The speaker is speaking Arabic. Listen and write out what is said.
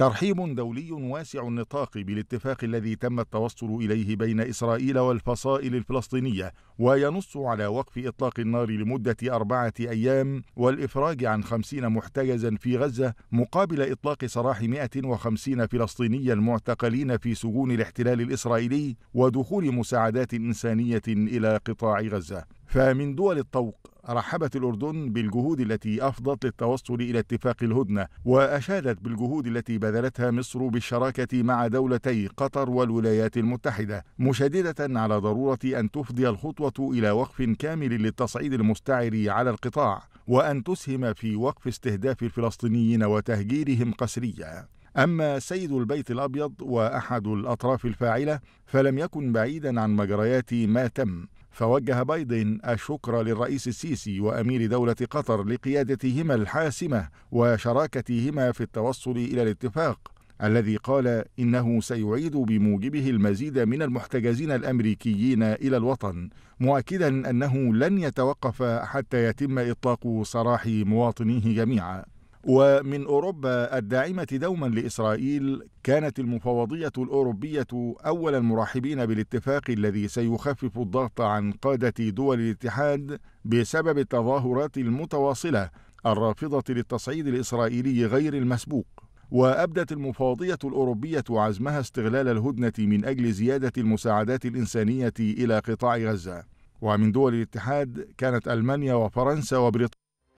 ترحيب دولي واسع النطاق بالاتفاق الذي تم التوصل اليه بين اسرائيل والفصائل الفلسطينيه وينص على وقف اطلاق النار لمده اربعه ايام والافراج عن خمسين محتجزا في غزه مقابل اطلاق سراح 150 فلسطينيا معتقلين في سجون الاحتلال الاسرائيلي ودخول مساعدات انسانيه الى قطاع غزه فمن دول الطوق رحبت الأردن بالجهود التي أفضت للتوصل إلى اتفاق الهدنة وأشادت بالجهود التي بذلتها مصر بالشراكة مع دولتي قطر والولايات المتحدة مشددة على ضرورة أن تفضي الخطوة إلى وقف كامل للتصعيد المستعر على القطاع وأن تسهم في وقف استهداف الفلسطينيين وتهجيرهم قسريا أما سيد البيت الأبيض وأحد الأطراف الفاعلة فلم يكن بعيدا عن مجريات ما تم فوجه بايدن الشكر للرئيس السيسي وامير دوله قطر لقيادتهما الحاسمه وشراكتهما في التوصل الى الاتفاق الذي قال انه سيعيد بموجبه المزيد من المحتجزين الامريكيين الى الوطن مؤكدا انه لن يتوقف حتى يتم اطلاق سراح مواطنيه جميعا ومن أوروبا الداعمة دوما لإسرائيل كانت المفوضية الأوروبية أول المرحبين بالاتفاق الذي سيخفف الضغط عن قادة دول الاتحاد بسبب التظاهرات المتواصلة الرافضة للتصعيد الإسرائيلي غير المسبوق وأبدت المفوضية الأوروبية عزمها استغلال الهدنة من أجل زيادة المساعدات الإنسانية إلى قطاع غزة ومن دول الاتحاد كانت ألمانيا وفرنسا وبريطانيا